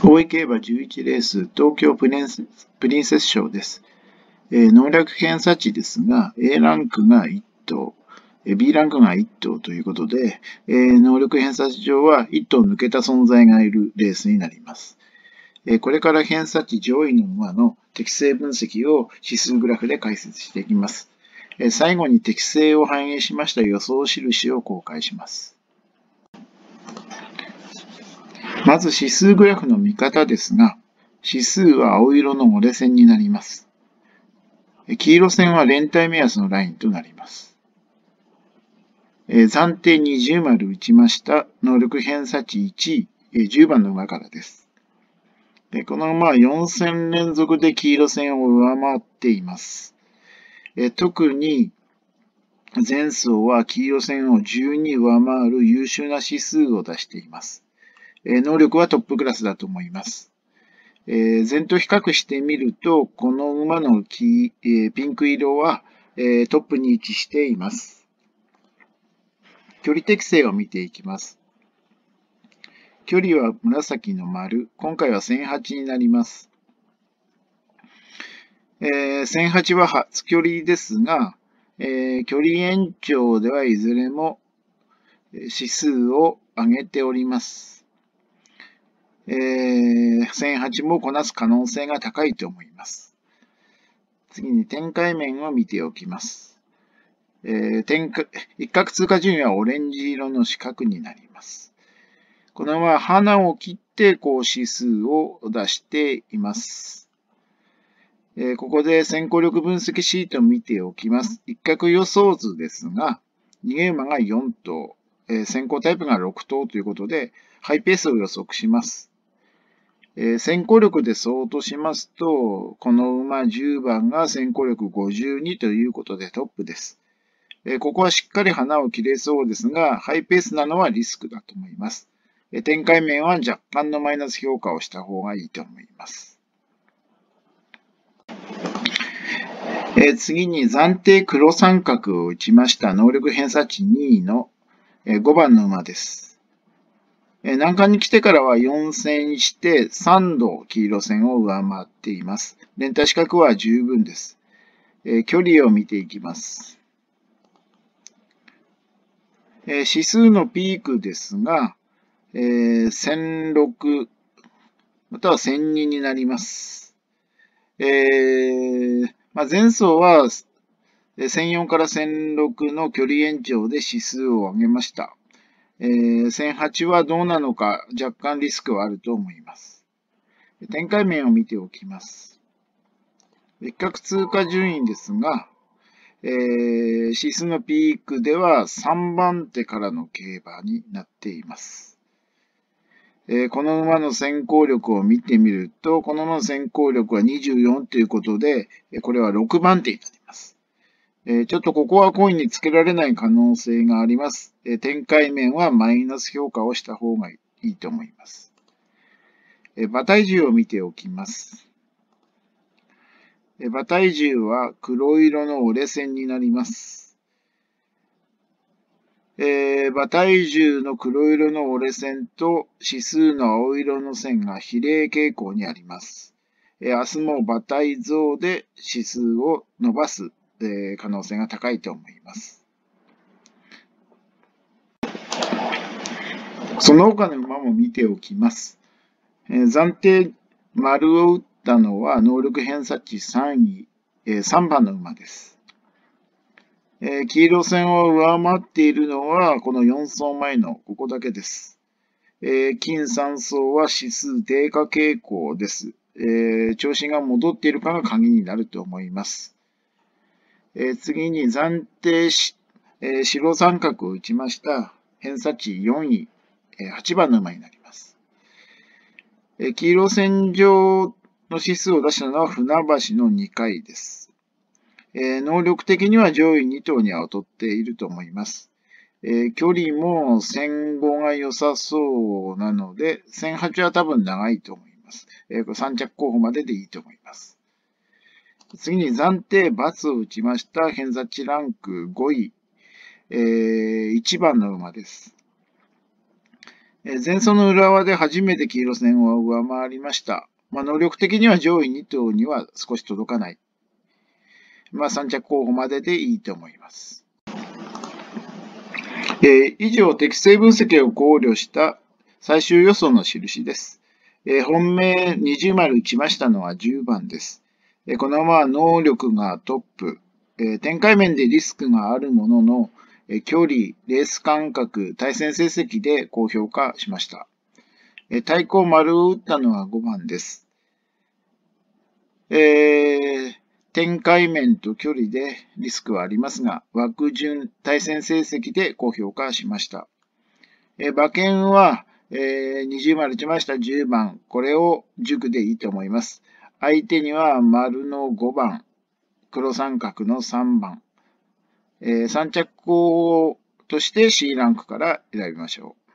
大井競馬11レース、東京プリンセス賞です。えー、農偏差値ですが、A ランクが1頭、B ランクが1頭ということで、えー、能力偏差値上は1頭抜けた存在がいるレースになります。えー、これから偏差値上位の馬の適正分析を指数グラフで解説していきます。えー、最後に適正を反映しました予想印を公開します。まず指数グラフの見方ですが、指数は青色の折れ線になります。黄色線は連帯目安のラインとなります。え暫定20丸打ちました。能力偏差値1位、10番の馬からです。でこの馬は4 0 0 0連続で黄色線を上回っています。特に前走は黄色線を12上回る優秀な指数を出しています。能力はトップクラスだと思います。全前と比較してみると、この馬の黄、ピンク色は、トップに位置しています。距離適性を見ていきます。距離は紫の丸。今回は1008になります。1008は初距離ですが、距離延長ではいずれも指数を上げております。えー、0 8もこなす可能性が高いと思います。次に展開面を見ておきます。えー、展開一角通過順位はオレンジ色の四角になります。このまま花を切ってこう指数を出しています。えー、ここで先行力分析シートを見ておきます。一角予想図ですが、逃げ馬が4頭、えー、先行タイプが6頭ということで、ハイペースを予測します。え先行力で相当しますと、この馬10番が先行力52ということでトップです。えここはしっかり花を切れそうですが、ハイペースなのはリスクだと思います。え展開面は若干のマイナス評価をした方がいいと思います。え次に暫定黒三角を打ちました能力偏差値2位の5番の馬です。えー、南下に来てからは4戦して3度黄色線を上回っています。連帯資格は十分です。えー、距離を見ていきます。えー、指数のピークですが、えー、1006または1002になります。えー、まあ、前走は1004から1006の距離延長で指数を上げました。え0 0 8はどうなのか若干リスクはあると思います。展開面を見ておきます。一角通過順位ですが、えー、指数のピークでは3番手からの競馬になっています。えー、この馬の先行力を見てみると、この馬の先行力は24ということで、これは6番手になります。えちょっとここはコインにつけられない可能性があります。え展開面はマイナス評価をした方がいいと思います。え馬体重を見ておきます。え馬体重は黒色の折れ線になります。え馬体重の黒色の折れ線と指数の青色の線が比例傾向にあります。え明日も馬体増で指数を伸ばすえ可能性が高いと思います。その他の馬も見ておきます。え暫定丸を打ったのは能力偏差値3位、え3番の馬です。え黄色線を上回っているのはこの4層前のここだけです。え金3層は指数低下傾向です。え調子が戻っているかが鍵になると思います。え次に暫定し、え白三角を打ちました偏差値4位、え8番の馬になります。え黄色線上の指数を出したのは船橋の2回です。え能力的には上位2頭には劣っていると思います。え距離も1005が良さそうなので、1008は多分長いと思います。えー、3着候補まででいいと思います。次に暫定×を打ちました偏差値ランク5位、えー、1番の馬です。え前走の浦和で初めて黄色線を上回りました。まあ、能力的には上位2頭には少し届かない。まあ、3着候補まででいいと思います。えー、以上、適正分析を考慮した最終予想の印です。えー、本命20丸打ちましたのは10番です。えこのまま能力がトップ、え展開面でリスクがあるものの、え距離、レース間隔、対戦成績で高評価しました。え対抗丸を打ったのは5番です。えー、展開面と距離でリスクはありますが、枠順、対戦成績で高評価しました。え馬券は、えー、20丸打ちました10番、これを塾でいいと思います。相手には丸の5番、黒三角の3番、えー、三着候補として C ランクから選びましょう。